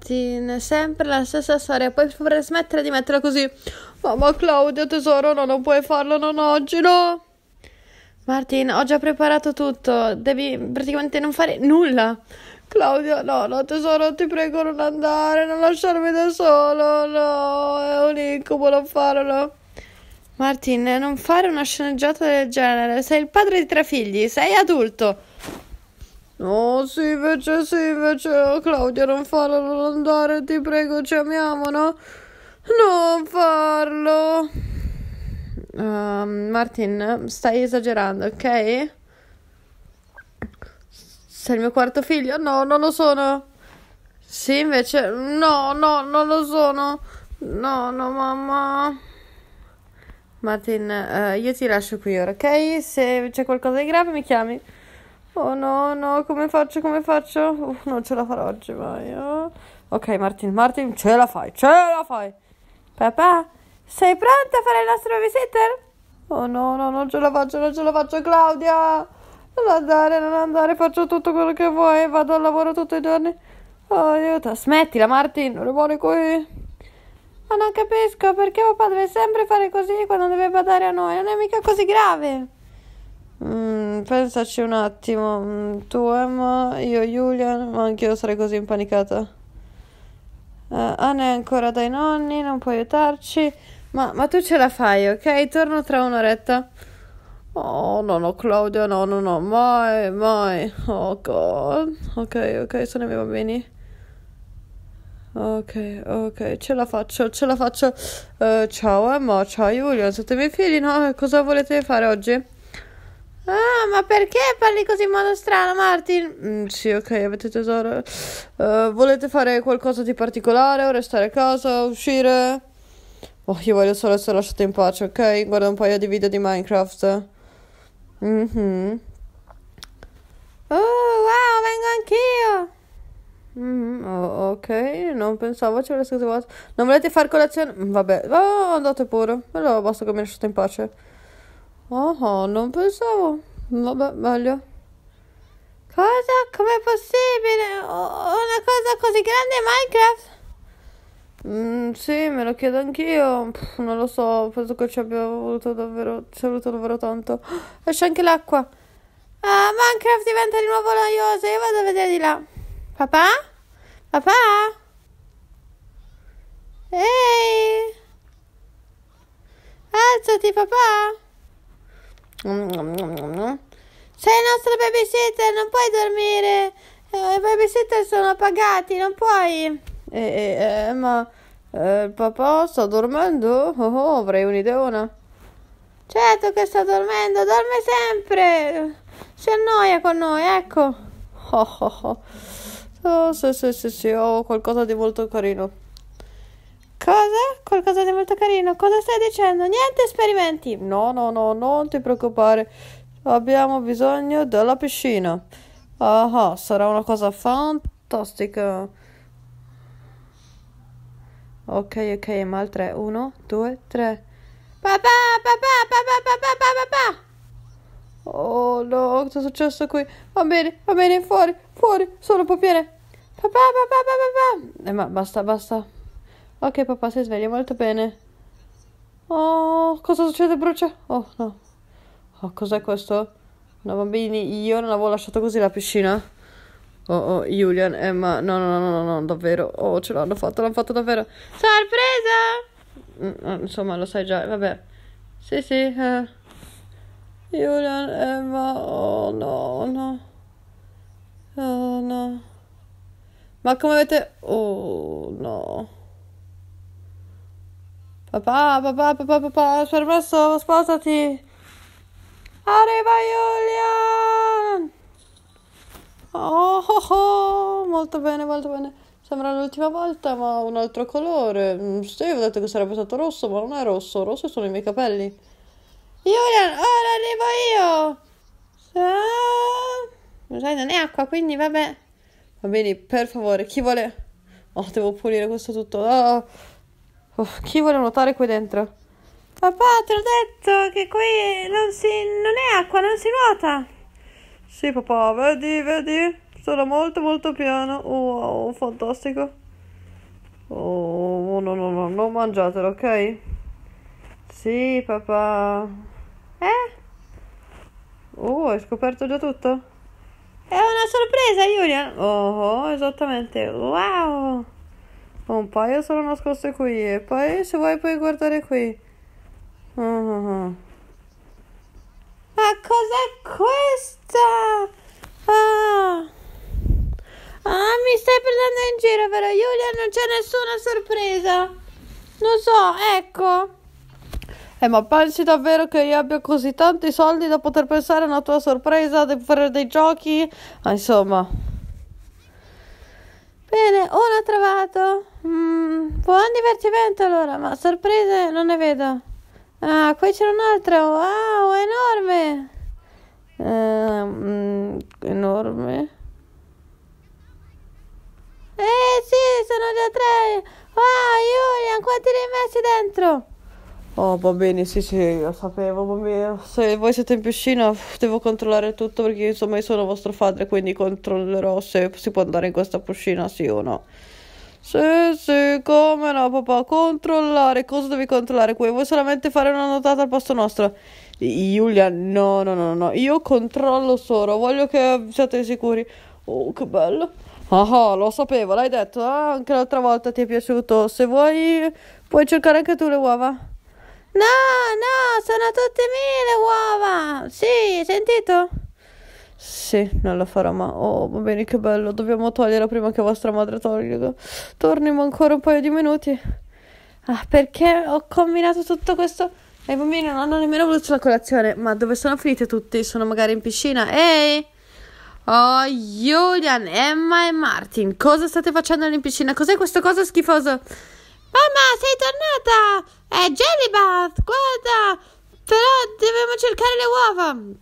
Martin, sempre la stessa storia, poi vorrei smettere di metterla così. Mamma Claudia, tesoro, no, non puoi farlo, non oggi, no. Martin, ho già preparato tutto, devi praticamente non fare nulla. Claudia, no, no, tesoro, ti prego non andare, non lasciarmi da solo, no, è un incubo, non farlo. Martin, non fare una sceneggiata del genere, sei il padre di tre figli, sei adulto. No, sì, invece, sì, invece, oh, Claudia, non farlo andare, ti prego, ci amiamo, no? Non farlo. Uh, Martin, stai esagerando, ok? Sei il mio quarto figlio? No, non lo sono. Sì, invece, no, no, non lo sono. No, no, mamma. Martin, uh, io ti lascio qui ora, ok? Se c'è qualcosa di grave mi chiami. Oh no, no, come faccio, come faccio? Uh, non ce la farò oggi mai. Oh. Ok, Martin, Martin, ce la fai, ce la fai. Papà, sei pronta a fare il nostro babysitter? Oh no, no, non ce la faccio, non ce la faccio, Claudia. Non andare, non andare, faccio tutto quello che vuoi, vado al lavoro tutti i giorni. Oh, aiuto, smettila, Martin, non rimani qui. Ma non capisco perché papà deve sempre fare così quando deve badare a noi, non è mica così grave. Mm, Mm, pensaci un attimo. Mm, tu, Emma, io, Julian, ma anch'io sarei così impanicata. Uh, Anna è ancora dai nonni, non può aiutarci. Ma, ma, tu ce la fai, ok? Torno tra un'oretta. Oh, no, no, Claudia, no, no, no, mai, mai. Oh, God. Ok, ok, sono i miei bambini. Ok, ok, ce la faccio, ce la faccio. Uh, ciao Emma, ciao Julian, siete i miei figli, no? Cosa volete fare oggi? Ah, ma perché parli così in modo strano, Martin? Mm, sì, ok, avete tesoro. Uh, volete fare qualcosa di particolare o restare a casa, uscire? Oh, io voglio solo essere lasciato in pace, ok? Guarda un paio di video di Minecraft. Mhm. Oh, wow, vengo anch'io! Mm, oh, ok, non pensavo ci avesse cose Non volete far colazione? Mm, vabbè, oh, andate pure. Allora basta che mi lasciate in pace. Oh, non pensavo. Vabbè, meglio. Cosa? Com'è possibile? O- una cosa così grande in Minecraft? Mm, sì, me lo chiedo anch'io. Pff, non lo so, penso che ci abbia voluto davvero, ci è voluto davvero tanto. E anche l'acqua. Ah, Minecraft diventa di nuovo noioso. Io vado a vedere di là. Papà? Papà? Ehi! Alzati, papà! Sei il nostro babysitter, non puoi dormire. Eh, I babysitter sono pagati, non puoi. Eh, eh, eh ma eh, papà sta dormendo? Oh, oh, avrei un'idea. Certo che sta dormendo, dorme sempre. Si annoia con noi, ecco. Oh, oh, oh. Oh, sì, sì, sì, sì, ho qualcosa di molto carino. Cosa? Qualcosa di molto carino. Cosa stai dicendo? Niente esperimenti. No, no, no, non ti preoccupare. Abbiamo bisogno della piscina. Ah, sarà una cosa fantastica. Ok, ok, ma al 3. 1, 2, 3. Papà, papà, papà, papà, papà, papà. Oh no, cosa è successo qui? Va bene, va bene, fuori, fuori, solo un po' pieno. Papà, papà, papà, papà. Eh, ma basta, basta. Ok, papà si sveglia molto bene. Oh, cosa succede, brucia? Oh, no. Oh, cos'è questo? No, bambini, io non avevo lasciato così la piscina. Oh, oh, Julian, Emma, eh, no, no, no, no, no, davvero. Oh, ce l'hanno fatto, l'hanno fatto davvero. Sorpresa! Mm, eh, insomma, lo sai già, eh, vabbè. Sì, sì, eh. Julian, Emma, oh, no, no. Oh, no. Ma come avete... Oh, no. Papà, papà, papà, papà, per sposati. Arriva Julian! Oh, oh, oh, molto bene, molto bene. Sembra l'ultima volta, ma un altro colore. Mm, sì, ho detto che sarebbe stato rosso, ma non è rosso. Rosso sono i miei capelli. Julian, ora arrivo io! Ah, sai, non è acqua, quindi vabbè. Bambini, per favore, chi vuole... Oh, devo pulire questo tutto. Oh. Oh, chi vuole nuotare qui dentro? Papà, te l'ho detto che qui non, si, non è acqua, non si nuota. Sì, papà, vedi, vedi. Sono molto, molto piano. Wow, uh, oh, fantastico. Oh, no, no, no, non mangiatelo, ok? Sì, papà. Eh? Oh, hai scoperto già tutto? È una sorpresa, Julian. Oh, oh esattamente. Wow. Un paio sono nascoste qui e poi se vuoi puoi guardare qui. Uh -huh. Ma cos'è questa? Ah. ah, mi stai prendendo in giro, vero Giulia? Non c'è nessuna sorpresa. Non so, ecco. Eh, ma pensi davvero che io abbia così tanti soldi da poter pensare a una tua sorpresa, di fare dei giochi? Ah, insomma. Bene, uno ho trovato. Mm, buon divertimento allora, ma sorprese non ne vedo. Ah, qui c'è un altro. Wow, enorme. Uh, enorme. Eh sì, sono già tre. Wow, Julian, quanti ne hai messi dentro? Oh, va bene, sì, sì, lo sapevo, mamma Se voi siete in piscina devo controllare tutto perché insomma io sono vostro padre, quindi controllerò se si può andare in questa piscina, sì o no. Sì, sì, come no, papà, controllare, cosa devi controllare qui? Vuoi solamente fare una notata al posto nostro? Giulia, no, no, no, no, io controllo solo, voglio che siate sicuri. Oh, che bello. Ah, ah lo sapevo, l'hai detto, ah, anche l'altra volta ti è piaciuto. Se vuoi puoi cercare anche tu le uova. No, no, sono tutte mie le uova. Sì, hai sentito? Sì, non lo farò mai. Oh, va bene, che bello. Dobbiamo toglierla prima che vostra madre tolga. Torniamo ancora un paio di minuti. Ah, perché ho combinato tutto questo? E i bambini non hanno nemmeno voluto la colazione. Ma dove sono finite tutti? Sono magari in piscina. Ehi! Oh, Julian, Emma e Martin, cosa state facendo in piscina? Cos'è questa cosa schifosa? Mamma, sei tornata! È Jellybath, guarda! Però dobbiamo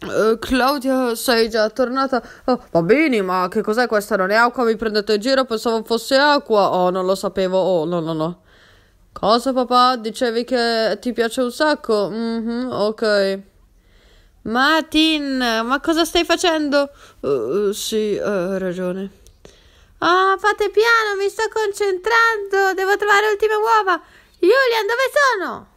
cercare le uova. Eh, Claudia, sei già tornata? Oh, va bene, ma che cos'è questa? Non è acqua? Mi prendete in giro? Pensavo fosse acqua. Oh, non lo sapevo. Oh, no, no, no. Cosa, papà? Dicevi che ti piace un sacco? Mhm, ok. Martin, ma cosa stai facendo? Uh, sì, eh, hai ragione. Oh, fate piano, mi sto concentrando. Devo trovare l'ultima uova. Julian, dove sono?